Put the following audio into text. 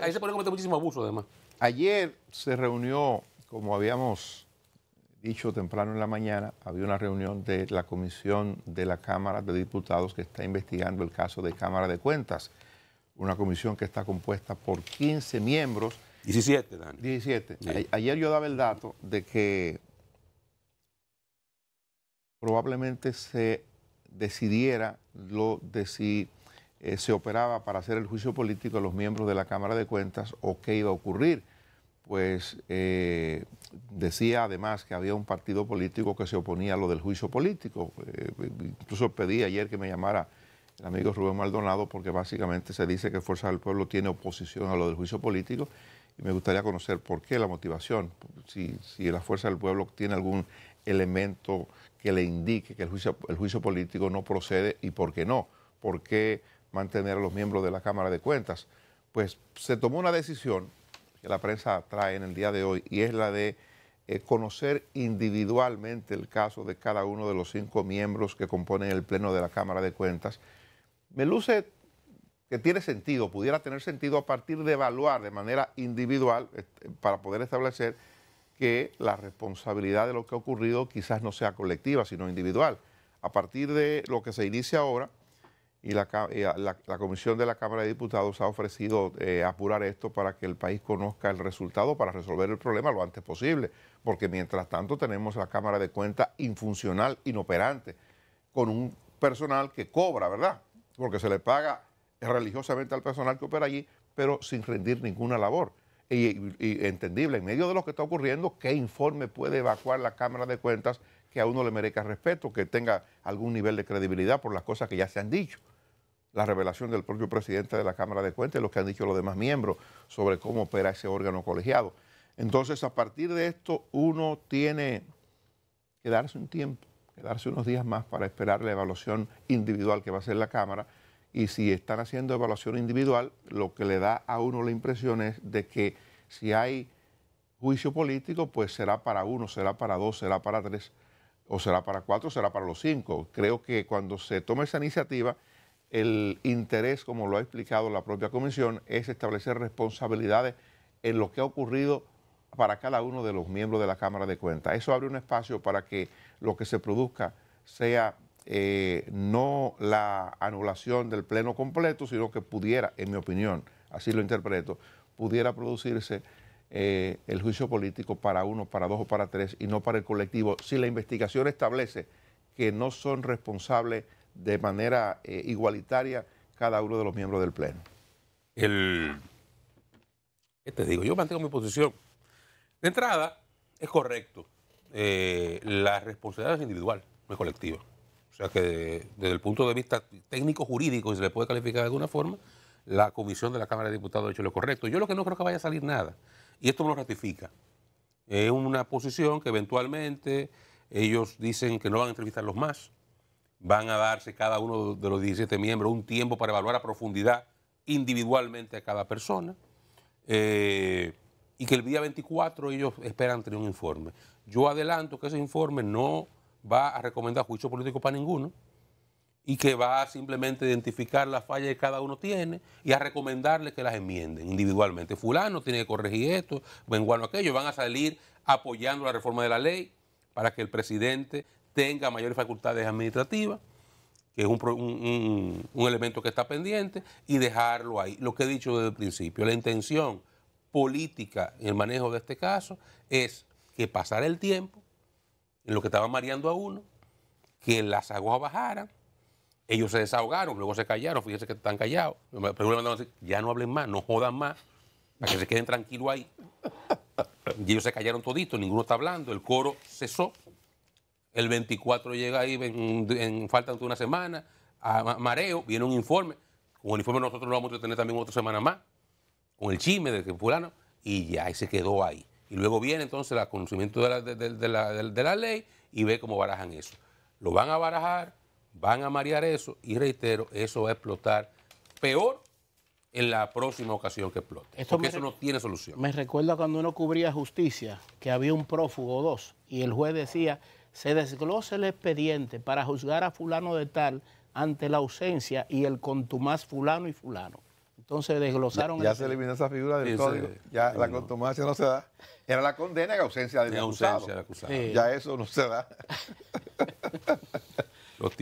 Ahí se puede cometer muchísimo abuso, además. Ayer se reunió, como habíamos dicho temprano en la mañana, había una reunión de la Comisión de la Cámara de Diputados que está investigando el caso de Cámara de Cuentas. Una comisión que está compuesta por 15 miembros. 17, Dani. 17. Ayer yo daba el dato de que probablemente se decidiera lo de si eh, se operaba para hacer el juicio político a los miembros de la Cámara de Cuentas o qué iba a ocurrir. Pues eh, decía además que había un partido político que se oponía a lo del juicio político. Eh, incluso pedí ayer que me llamara el amigo Rubén Maldonado porque básicamente se dice que Fuerza del Pueblo tiene oposición a lo del juicio político y me gustaría conocer por qué la motivación, si, la Fuerza del Pueblo tiene algún elemento que le indique que el juicio, el juicio político no procede y por qué no, por mantener a los miembros de la Cámara de Cuentas. Pues se tomó una decisión que la prensa trae en el día de hoy y es la de eh, conocer individualmente el caso de cada uno de los cinco miembros que componen el Pleno de la Cámara de Cuentas. Me luce que tiene sentido, pudiera tener sentido a partir de evaluar de manera individual eh, para poder establecer que la responsabilidad de lo que ha ocurrido quizás no sea colectiva, sino individual. A partir de lo que se inicia ahora, y, la, Comisión de la Cámara de Diputados ha ofrecido eh, apurar esto para que el país conozca el resultado para resolver el problema lo antes posible, porque mientras tanto tenemos la Cámara de Cuentas infuncional, inoperante, con un personal que cobra, ¿verdad? Porque se le paga religiosamente al personal que opera allí, pero sin rendir ninguna labor. Y, y entendible, en medio de lo que está ocurriendo, ¿qué informe puede evacuar la Cámara de Cuentas que a uno le merezca respeto, que tenga algún nivel de credibilidad por las cosas que ya se han dicho? la revelación del propio presidente de la Cámara de Cuentas y lo que han dicho los demás miembros sobre cómo opera ese órgano colegiado. Entonces, a partir de esto, uno tiene que darse un tiempo, que darse unos días más para esperar la evaluación individual que va a hacer la Cámara. Y si están haciendo evaluación individual, lo que le da a uno la impresión es de que si hay juicio político, pues será para uno, será para dos, será para tres, o será para cuatro, será para los cinco. Creo que cuando se toma esa iniciativa, el interés, como lo ha explicado la propia comisión, es establecer responsabilidades en lo que ha ocurrido para cada uno de los miembros de la Cámara de Cuentas. Eso abre un espacio para que lo que se produzca sea eh, no la anulación del pleno completo, sino que pudiera, en mi opinión, así lo interpreto, pudiera producirse eh, el juicio político para uno, para dos o para tres y no para el colectivo, si la investigación establece que no son responsables de manera eh, igualitaria cada uno de los miembros del Pleno. El, ¿Qué te digo? Yo mantengo mi posición. De entrada, es correcto. Eh, la responsabilidad es individual, no es colectiva. O sea que desde el punto de vista técnico-jurídico, si se le puede calificar de alguna forma, la comisión de la Cámara de Diputados ha hecho lo correcto. Yo lo que no creo que vaya a salir nada, y esto lo ratifica, es una posición que eventualmente ellos dicen que no van a entrevistar los más, van a darse cada uno de los 17 miembros un tiempo para evaluar a profundidad individualmente a cada persona. Eh, y que el día 24 ellos esperan tener un informe. Yo adelanto que ese informe no va a recomendar juicio político para ninguno y que va a simplemente identificar las fallas que cada uno tiene y a recomendarle que las enmienden individualmente. Fulano tiene que corregir esto, Benguano aquello. Van a salir apoyando la reforma de la ley para que el presidente tenga mayores facultades administrativas, que es un, elemento que está pendiente, y dejarlo ahí. Lo que he dicho desde el principio, la intención política en el manejo de este caso es que pasara el tiempo, en lo que estaba mareando a uno, que las aguas bajaran, ellos se desahogaron, luego se callaron, fíjense que están callados, ya no hablen más, no jodan más, para que se queden tranquilos ahí. Y ellos se callaron toditos, ninguno está hablando, el coro cesó el 24 llega ahí, en, falta de una semana, a mareo, viene un informe. Con el informe nosotros lo vamos a tener también otra semana más, con el chisme de que fulano, y ya, y se quedó ahí. Y luego viene entonces el conocimiento de la, ley y ve cómo barajan eso. Lo van a barajar, van a marear eso, y reitero, eso va a explotar peor en la próxima ocasión que explote. porque eso no tiene solución. Me recuerda cuando uno cubría justicia, que había un prófugo o dos, y el juez decía se desglosa el expediente para juzgar a fulano de tal ante la ausencia y el contumaz fulano y fulano. Entonces desglosaron... Ya, ya se eliminó esa figura del código, ya la contumacia no se da. Era la condena y ausencia de acusado. Ausencia Ya eso no se da. Los